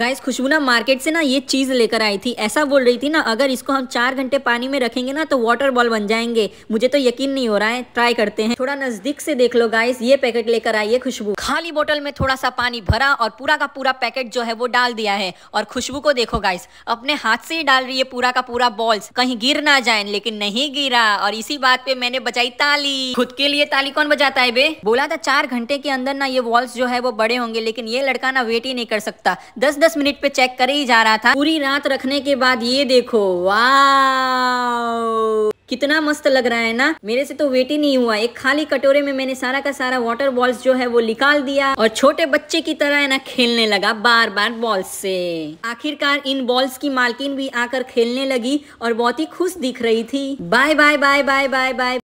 guys खुशबू ना market से ना ये चीज़ लेकर आई थी ऐसा बोल रही थी ना अगर इसको हम चार घंटे पानी में रखेंगे ना तो वाटर बॉल बन जाएंगे मुझे तो यकीन नहीं हो रहा है ट्राई करते हैं थोड़ा नज़दीक से देख लो गाइस ये पैकेट लेकर आई है खुशबू खाली बोतल में थोड़ा सा पानी भरा और पूरा का पूरा पैकेट जो है वो डाल दिया है और खुशबू को देखो गाइस अपने हाथ से ही डाल रही है पूरा का पूरा बॉल्स कहीं गिर ना जाए लेकिन नहीं गिरा और इसी बात पे मैंने बचाई ताली खुद के लिए ताली कौन बजाता है बे बोला था चार घंटे के अंदर ना ये बॉल्स जो है वो बड़े होंगे लेकिन ये लड़का ना वेट ही नहीं कर सकता दस दस मिनट पे चेक कर ही जा रहा था पूरी रात रखने के बाद ये देखो वाह कितना मस्त लग रहा है ना मेरे से तो वेट ही नहीं हुआ एक खाली कटोरे में मैंने सारा का सारा वाटर बॉल्स जो है वो निकाल दिया और छोटे बच्चे की तरह है ना खेलने लगा बार बार बॉल्स से आखिरकार इन बॉल्स की मालकिन भी आकर खेलने लगी और बहुत ही खुश दिख रही थी bye bye bye bye bye bye